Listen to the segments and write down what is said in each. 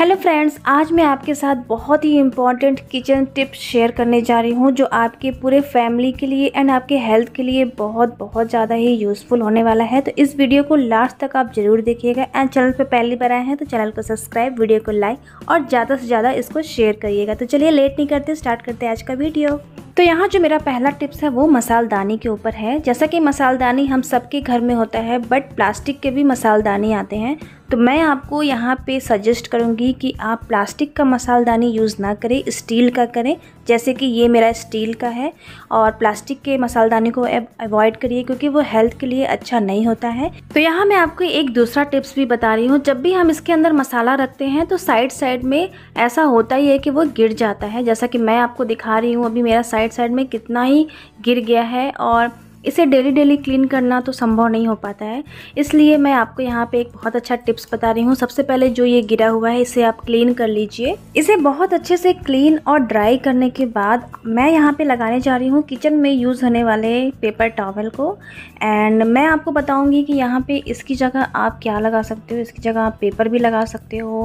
hello friends आज मैं आपके साथ बहुत ही इम्पॉर्टेंट किचन टिप्स शेयर करने जा रही हूँ जो आपके पूरे फैमिली के लिए एंड आपके हेल्थ के लिए बहुत बहुत ज़्यादा ही यूज़फुल होने वाला है तो इस वीडियो को लास्ट तक आप ज़रूर देखिएगा एंड चैनल पर पहली बार आए हैं तो चैनल को सब्सक्राइब वीडियो को लाइक और ज़्यादा से ज़्यादा इसको शेयर करिएगा तो चलिए लेट नहीं करते स्टार्ट करते आज का वीडियो तो यहाँ जो मेरा पहला टिप्स है वो मसालदानी के ऊपर है जैसा कि मसालदानी हम सबके घर में होता है बट प्लास्टिक के भी मसालदानी आते हैं तो मैं आपको यहाँ पे सजेस्ट करूँगी कि आप प्लास्टिक का मसालदानी यूज़ ना करें स्टील का करें जैसे कि ये मेरा स्टील का है और प्लास्टिक के मसालदानी को अवॉइड करिए क्योंकि वो हेल्थ के लिए अच्छा नहीं होता है तो यहाँ मैं आपको एक दूसरा टिप्स भी बता रही हूँ जब भी हम इसके अंदर मसाला रखते हैं तो साइड साइड में ऐसा होता ही है कि वो गिर जाता है जैसा कि मैं आपको दिखा रही हूँ अभी मेरा साइड साइड में कितना ही गिर गया है और इसे डेली डेली क्लीन करना तो संभव नहीं हो पाता है इसलिए मैं आपको यहाँ पे एक बहुत अच्छा टिप्स बता रही हूँ सबसे पहले जो ये गिरा हुआ है इसे आप क्लीन कर लीजिए इसे बहुत अच्छे से क्लीन और ड्राई करने के बाद मैं यहाँ पे लगाने जा रही हूँ किचन में यूज़ होने वाले पेपर टॉवल को एंड मैं आपको बताऊँगी कि यहाँ पर इसकी जगह आप क्या लगा सकते हो इसकी जगह आप पेपर भी लगा सकते हो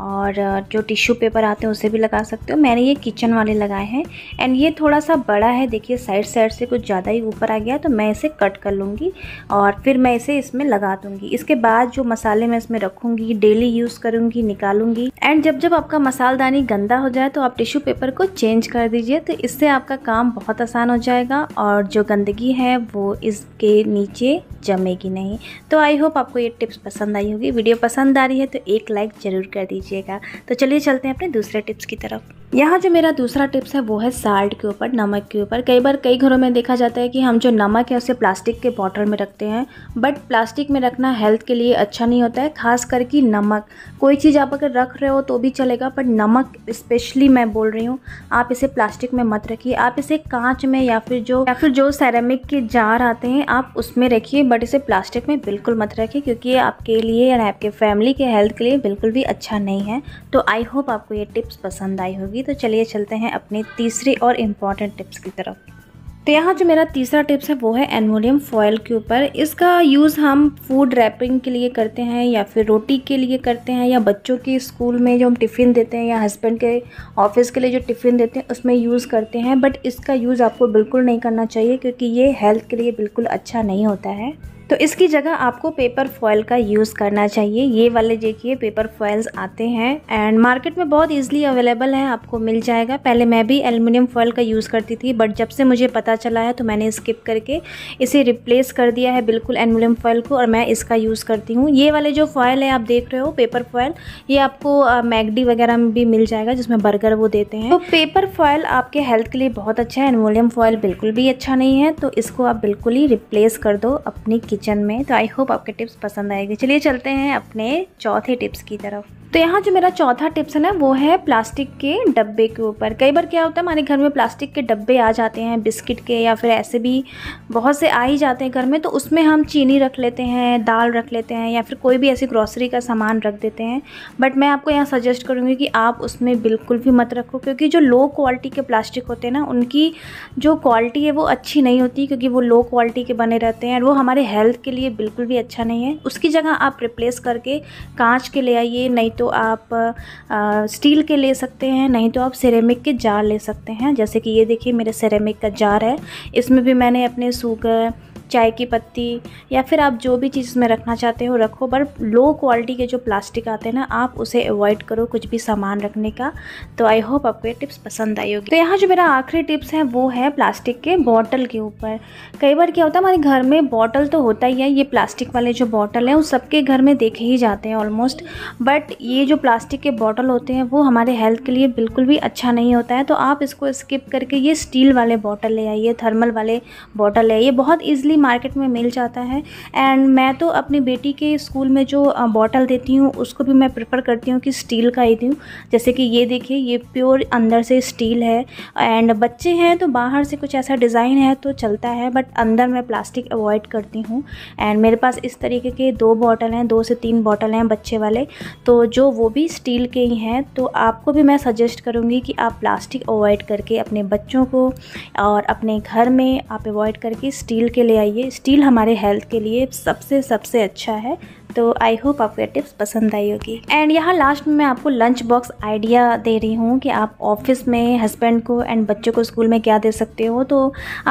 और जो टिश्यू पेपर आते हैं उसे भी लगा सकते हो मैंने ये किचन वाले लगाए हैं एंड ये थोड़ा सा बड़ा है देखिए साइड साइड से कुछ ज़्यादा ही ऊपर आ गया गया तो मैं इसे कट कर लूँगी और फिर मैं इसे इसमें लगा दूँगी इसके बाद जो मसाले मैं इसमें रखूँगी डेली यूज़ करूँगी निकालूंगी एंड जब जब आपका मसालदानी गंदा हो जाए तो आप टिश्यू पेपर को चेंज कर दीजिए तो इससे आपका काम बहुत आसान हो जाएगा और जो गंदगी है वो इसके नीचे जमेगी नहीं तो आई होप आपको ये टिप्स पसंद आई होगी वीडियो पसंद आ रही है तो एक लाइक ज़रूर कर दीजिएगा तो चलिए चलते हैं अपने दूसरे टिप्स की तरफ यहाँ जो मेरा दूसरा टिप्स है वो है साल्ट के ऊपर नमक के ऊपर कई बार कई घरों में देखा जाता है कि हम जो नमक है उसे प्लास्टिक के बॉटल में रखते हैं बट प्लास्टिक में रखना हेल्थ के लिए अच्छा नहीं होता है खास करके नमक कोई चीज़ आप अगर रख रहे हो तो भी चलेगा बट नमक स्पेशली मैं बोल रही हूँ आप इसे प्लास्टिक में मत रखिए आप इसे कांच में या फिर जो या फिर जो सैरामिक के जार आते हैं आप उसमें रखिए बट इसे प्लास्टिक में बिल्कुल मत रखिए क्योंकि ये आपके लिए या आपके फैमिली के हेल्थ के लिए बिल्कुल भी अच्छा नहीं है तो आई होप आपको ये टिप्स पसंद आई होगी होगी तो चलिए चलते हैं अपनी तीसरी और इम्पॉर्टेंट टिप्स की तरफ तो यहाँ जो मेरा तीसरा टिप्स है वो है एनमोनियम फॉयल के ऊपर इसका यूज़ हम फूड रैपिंग के लिए करते हैं या फिर रोटी के लिए करते हैं या बच्चों के स्कूल में जो हम टिफ़िन देते हैं या हस्बैंड के ऑफिस के लिए जो टिफ़िन देते हैं उसमें यूज़ करते हैं बट इसका यूज़ आपको बिल्कुल नहीं करना चाहिए क्योंकि ये हेल्थ के लिए बिल्कुल अच्छा नहीं होता है तो इसकी जगह आपको पेपर फॉयल का यूज़ करना चाहिए ये वाले देखिए पेपर फॉयल्स आते हैं एंड मार्केट में बहुत ईजिली अवेलेबल है आपको मिल जाएगा पहले मैं भी एलमिनियम फॉयल का यूज़ करती थी बट जब से मुझे पता चला है तो मैंने स्किप करके इसे रिप्लेस कर दिया है बिल्कुल एलमिनियम फॉयल को और मैं इसका यूज़ करती हूँ ये वाले जो फॉयल है आप देख रहे हो पेपर फॉयल ये आपको मैगडी वगैरह में भी मिल जाएगा जिसमें बर्गर वो देते हैं तो पेपर फॉयल आपके हेल्थ के लिए बहुत अच्छा है एनमोलियम फॉयल बिल्कुल भी अच्छा नहीं है तो इसको आप बिल्कुल ही रिप्लेस कर दो अपनी किचन किचन में तो आई होप आपके टिप्स पसंद आएगी चलिए चलते हैं अपने चौथे टिप्स की तरफ तो यहाँ जो मेरा चौथा टिप्स है ना वो है प्लास्टिक के डब्बे के ऊपर कई बार क्या होता है हमारे घर में प्लास्टिक के डब्बे आ जाते हैं बिस्किट के या फिर ऐसे भी बहुत से आ ही जाते हैं घर में तो उसमें हम चीनी रख लेते हैं दाल रख लेते हैं या फिर कोई भी ऐसी ग्रॉसरी का सामान रख देते हैं बट मैं आपको यहाँ सजेस्ट करूँगी कि आप उसमें बिल्कुल भी मत रखो क्योंकि जो लो क्वालिटी के प्लास्टिक होते हैं ना उनकी जो क्वालिटी है वो अच्छी नहीं होती क्योंकि वो लो क्वालिटी के बने रहते हैं और वो हमारे हेल्थ के लिए बिल्कुल भी अच्छा नहीं है उसकी जगह आप रिप्लेस करके कांच के ले आइए नहीं तो तो आप आ, स्टील के ले सकते हैं नहीं तो आप सेरेमिक के जार ले सकते हैं जैसे कि ये देखिए मेरे सेरेमिक का जार है इसमें भी मैंने अपने सूगर चाय की पत्ती या फिर आप जो भी चीज़ में रखना चाहते हो रखो बट लो क्वालिटी के जो प्लास्टिक आते हैं ना आप उसे अवॉइड करो कुछ भी सामान रखने का तो आई होप आपको ये टिप्स पसंद आई होगी तो यहाँ जो मेरा आखिरी टिप्स है वो है प्लास्टिक के बॉटल के ऊपर कई बार क्या होता है हमारे घर में बॉटल तो होता ही है ये प्लास्टिक वाले जो बॉटल हैं वो सबके घर में देखे ही जाते हैं ऑलमोस्ट बट ये जो प्लास्टिक के बॉटल होते हैं वो हमारे हेल्थ के लिए बिल्कुल भी अच्छा नहीं होता है तो आप इसको स्किप करके ये स्टील वाले बॉटल ले आइए थर्मल वाले बॉटल ले आइए बहुत ईजिली मार्केट में मिल जाता है एंड मैं तो अपनी बेटी के स्कूल में जो बॉटल देती हूँ उसको भी मैं प्रेफर करती हूँ कि स्टील का ही दूँ जैसे कि ये देखिए ये प्योर अंदर से स्टील है एंड बच्चे हैं तो बाहर से कुछ ऐसा डिज़ाइन है तो चलता है बट अंदर मैं प्लास्टिक अवॉइड करती हूँ एंड मेरे पास इस तरीके के दो बॉटल हैं दो से तीन बॉटल हैं बच्चे वाले तो जो वो भी स्टील के ही हैं तो आपको भी मैं सजेस्ट करूँगी कि आप प्लास्टिक अवॉइड करके अपने बच्चों को और अपने घर में आप अवॉइड करके स्टील के ले आइए चाहिए स्टील हमारे हेल्थ के लिए सबसे सबसे अच्छा है तो आई होप आपको ये टिप्स पसंद आई होगी एंड यहाँ लास्ट में मैं आपको लंच बॉक्स आइडिया दे रही हूँ कि आप ऑफिस में हस्बैंड को एंड बच्चों को स्कूल में क्या दे सकते हो तो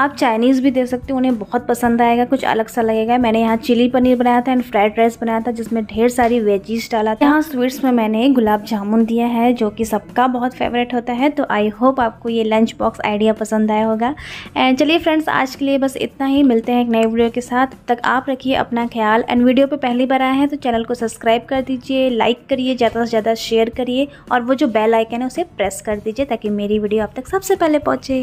आप चाइनीज़ भी दे सकते हो उन्हें बहुत पसंद आएगा कुछ अलग सा लगेगा मैंने यहाँ चिली पनीर बनाया था एंड फ्राइड राइस बनाया था जिसमें ढेर सारी वेजीज डाला था यहाँ स्वीट्स में मैंने गुलाब जामुन दिया है जो कि सबका बहुत फेवरेट होता है तो आई होप आपको ये लंच बॉक्स आइडिया पसंद आया होगा एंड चलिए फ्रेंड्स आज के लिए बस इतना ही मिलते हैं एक नए वीडियो के साथ तक आप रखिए अपना ख्याल एंड वीडियो पर पहली बार आया है तो चैनल को सब्सक्राइब कर दीजिए लाइक करिए ज़्यादा से ज़्यादा शेयर करिए और वो जो बेल आइकन है उसे प्रेस कर दीजिए ताकि मेरी वीडियो आप तक सबसे पहले पहुँचे